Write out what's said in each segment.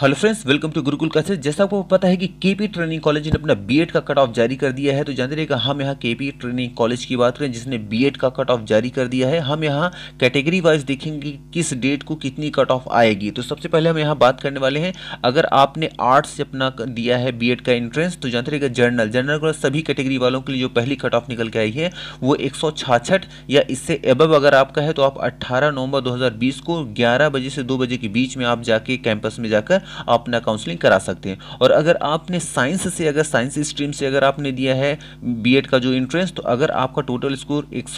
hello friends welcome to Gurukul कैसे जैसा आपको पता है कि केपी ट्रेनिंग कॉलेज ने अपना बीएड का कट ऑफ जारी कर दिया है तो जानते रहेगा हम यहाँ केपी ट्रेनिंग कॉलेज की बात करें जिसने बीएड का कट ऑफ जारी कर दिया है हम यहाँ कैटेगरी वाइज देखेंगे किस डेट को कितनी कट ऑफ आएगी तो सबसे पहले हम यहाँ बात करने वाले हैं अगर आपने आर्ट्स से अपना दिया है बी का एंट्रेंस तो जानते रहेगा जर्नल जर्नल का सभी कैटेगरी वालों के लिए जो पहली कट ऑफ निकल के आई है वो एक या इससे एबव अगर आपका है तो आप अट्ठारह नवंबर दो को ग्यारह बजे से दो बजे के बीच में आप जाके कैंपस में जाकर आप अपना काउंसलिंग करा सकते हैं और अगर आपने साइंस से अगर साइंस स्ट्रीम से अगर आपने दिया है बीएड का जो इंट्रेंस तो अगर आपका टोटल स्कोर एक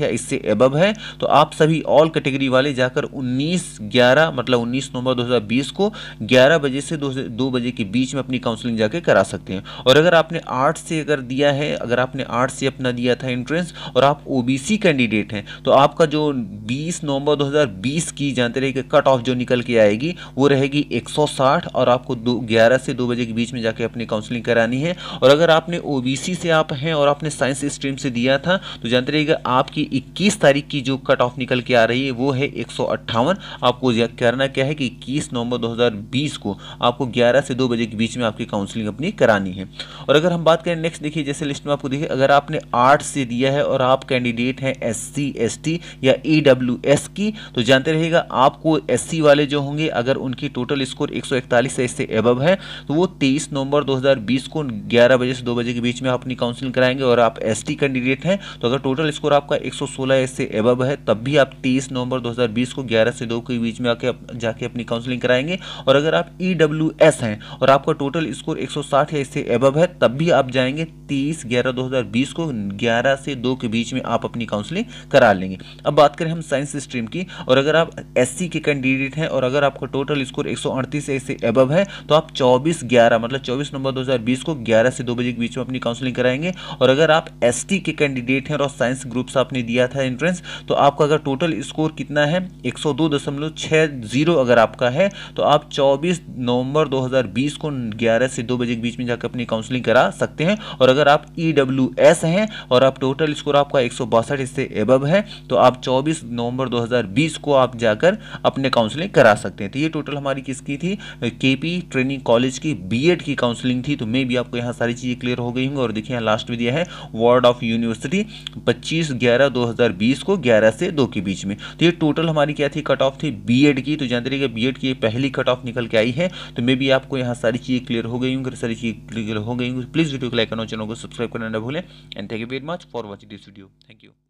या इससे एबव है तो आप सभी ऑल कैटेगरी वाले जाकर उन्नीस ग्यारह मतलब उन्नीस नवंबर दो को ग्यारह बजे से दो बजे के बीच में अपनी काउंसलिंग जाकर करा सकते हैं और अगर आपने आर्ट्स से अगर दिया है अगर आपने आर्ट्स से अपना दिया था इंट्रेंस और आप ओबीसी कैंडिडेट हैं तो आपका जो 20 नवंबर 2020 की जानते रहे कि कट ऑफ जो निकल के आएगी वो रहेगी एक 160 और आपको दो ग्यारह से दो बजे के बीच में जाके अपनी काउंसलिंग करानी है और अगर आपने ओ से आप हैं और आपने साइंस स्ट्रीम से दिया था तो जानते रहिएगा आपकी इक्कीस तारीख की जो कट ऑफ निकल के आ रही है वो है एक आपको करना क्या है कि इक्कीस नवंबर दो को आपको ग्यारह से दो बजे के बीच में आपकी काउंसलिंग अपनी करानी है और अगर हम बात करें नेक्स्ट देखिए जैसे लिस्ट में आपको देखिए अगर आपने आर्ट से दिया है और आप कैंडिडेट हैं एस सी या ई की तो जानते रहेगा आपको एस वाले जो होंगे अगर उनकी टोटल स्कोर स्कोर 141 से इससे एबव है तो वो 23 नवंबर 2020 को 11 बजे से 2 बजे के बीच में अपनी काउंसिलिंग कराएंगे और आप एस कैंडिडेट हैं तो अगर टोटल स्कोर आपका 116 या इससे एबव है तब भी आप 30 नवंबर 2020 को 11 से 2 के बीच में आके जाके अपनी काउंसिलिंग कराएंगे और अगर आप ई e हैं और आपका टोटल स्कोर एक या इससे एबव है तब भी आप जाएंगे तीस ग्यारह दो को ग्यारह से दो के बीच में आप अपनी काउंसलिंग करा लेंगे अब बात करें हम साइंस स्ट्रीम की और अगर आप एस के कैंडिडेट हैं और अगर आपका टोटल स्कोर एक अड़तीस ए से इससे है तो आप चौबीस ग्यारह मतलब चौबीस नवंबर 2020 को ग्यारह से दो बजे के बीच में अपनी काउंसलिंग कराएंगे और अगर आप एस के कैंडिडेट हैं और साइंस ग्रुप आपने दिया था एंट्रेंस तो आपका अगर टोटल स्कोर कितना है एक अगर आपका है तो आप चौबीस नवंबर 2020 को ग्यारह से दो बजे के बीच में जाकर अपनी काउंसलिंग करा सकते हैं और अगर आप ई e हैं और आप टोटल स्कोर आपका एक इससे एबव है तो आप 24 नवंबर 2020 को आप जाकर अपने काउंसलिंग करा सकते हैं तो ये टोटल हमारी किसकी हुई थी केपी ट्रेनिंग कॉलेज की बीएड की काउंसलिंग थी तो मे भी आपको यहाँ सारी चीज़ें क्लियर हो गई होंगी और देखिए यहाँ लास्ट में दिया है वार्ड ऑफ यूनिवर्सिटी पच्चीस ग्यारह दो को ग्यारह से दो के बीच में तो ये टोटल हमारी क्या थी कट ऑफ थी बी की तो जानते रहिएगा बी की पहली कट ऑफ निकल के आई है तो मे भी आपको यहाँ सारी चीज़ें क्लियर हो गई होंगी सारी चीज़ें क्लियर हो गई होंगी प्लीज़ वीडियो को लाइक करना चैनल को सब्सक्राइब करना ना भूलें and thank you very much for watching this video thank you